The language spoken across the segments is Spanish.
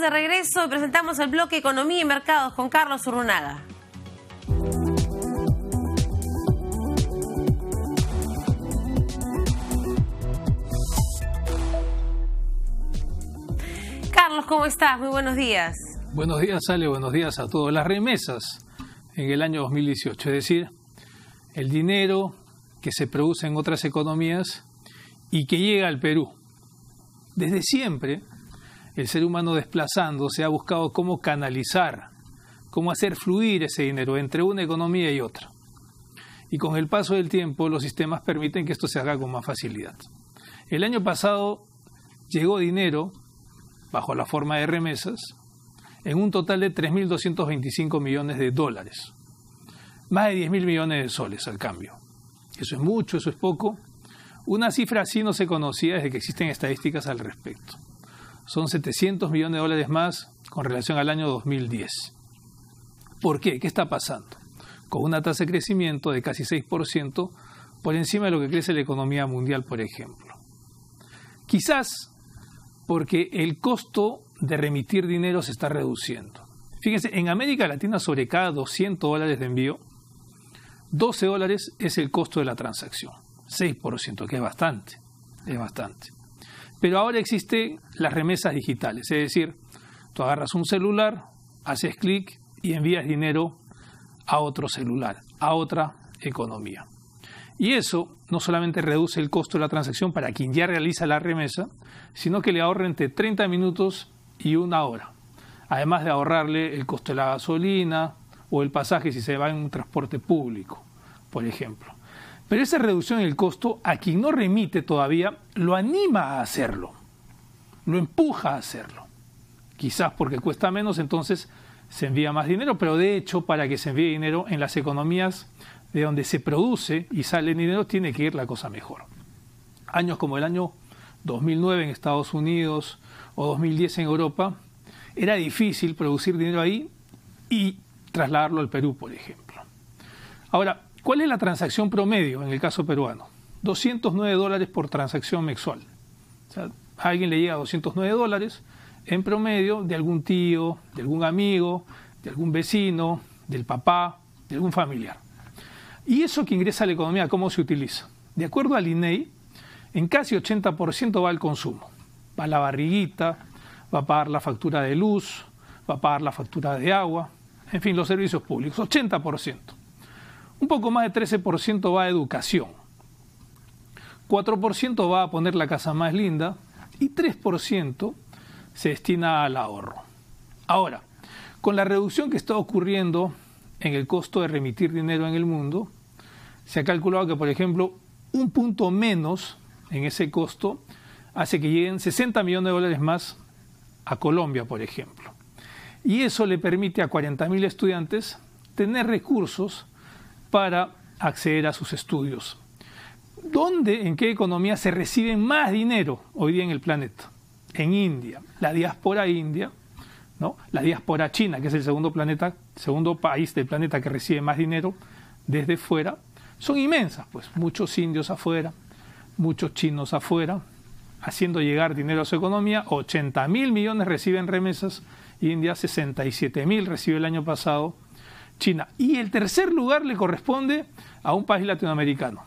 de regreso presentamos el bloque Economía y Mercados con Carlos Urrunaga. Carlos, ¿cómo estás? Muy buenos días. Buenos días, Ale, buenos días a todos. Las remesas en el año 2018, es decir, el dinero que se produce en otras economías y que llega al Perú. Desde siempre el ser humano desplazándose ha buscado cómo canalizar, cómo hacer fluir ese dinero entre una economía y otra. Y con el paso del tiempo los sistemas permiten que esto se haga con más facilidad. El año pasado llegó dinero, bajo la forma de remesas, en un total de 3.225 millones de dólares. Más de 10.000 millones de soles al cambio. Eso es mucho, eso es poco. Una cifra así no se conocía desde que existen estadísticas al respecto son 700 millones de dólares más con relación al año 2010. ¿Por qué? ¿Qué está pasando? Con una tasa de crecimiento de casi 6% por encima de lo que crece la economía mundial, por ejemplo. Quizás porque el costo de remitir dinero se está reduciendo. Fíjense, en América Latina sobre cada 200 dólares de envío, 12 dólares es el costo de la transacción. 6%, que es bastante, es bastante. Pero ahora existen las remesas digitales, es decir, tú agarras un celular, haces clic y envías dinero a otro celular, a otra economía. Y eso no solamente reduce el costo de la transacción para quien ya realiza la remesa, sino que le ahorra entre 30 minutos y una hora, además de ahorrarle el costo de la gasolina o el pasaje si se va en un transporte público, por ejemplo. Pero esa reducción en el costo a quien no remite todavía lo anima a hacerlo, lo empuja a hacerlo. Quizás porque cuesta menos, entonces se envía más dinero, pero de hecho para que se envíe dinero en las economías de donde se produce y sale dinero tiene que ir la cosa mejor. Años como el año 2009 en Estados Unidos o 2010 en Europa, era difícil producir dinero ahí y trasladarlo al Perú, por ejemplo. Ahora, ¿Cuál es la transacción promedio en el caso peruano? 209 dólares por transacción mensual. O sea, a alguien le llega 209 dólares en promedio de algún tío, de algún amigo, de algún vecino, del papá, de algún familiar. ¿Y eso que ingresa a la economía cómo se utiliza? De acuerdo al INEI, e en casi 80% va al consumo. Va a la barriguita, va a pagar la factura de luz, va a pagar la factura de agua, en fin, los servicios públicos, 80%. Un poco más de 13% va a educación. 4% va a poner la casa más linda y 3% se destina al ahorro. Ahora, con la reducción que está ocurriendo en el costo de remitir dinero en el mundo, se ha calculado que, por ejemplo, un punto menos en ese costo hace que lleguen 60 millones de dólares más a Colombia, por ejemplo. Y eso le permite a 40.000 estudiantes tener recursos para acceder a sus estudios. ¿Dónde, en qué economía se recibe más dinero hoy día en el planeta? En India, la diáspora india, ¿no? la diáspora china, que es el segundo, planeta, segundo país del planeta que recibe más dinero desde fuera, son inmensas, pues muchos indios afuera, muchos chinos afuera, haciendo llegar dinero a su economía, 80 mil millones reciben remesas, India 67 mil recibe el año pasado, China. Y el tercer lugar le corresponde a un país latinoamericano,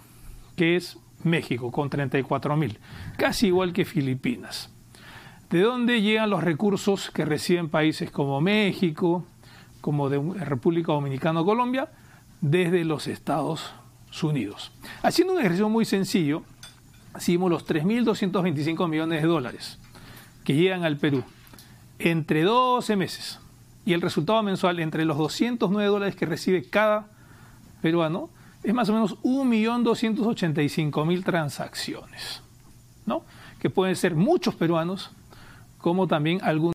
que es México, con 34.000, casi igual que Filipinas. ¿De dónde llegan los recursos que reciben países como México, como de República Dominicana o Colombia? Desde los Estados Unidos. Haciendo un ejercicio muy sencillo, hicimos los 3.225 millones de dólares que llegan al Perú entre 12 meses y el resultado mensual entre los 209 dólares que recibe cada peruano es más o menos 1.285.000 transacciones, ¿no? que pueden ser muchos peruanos como también algunos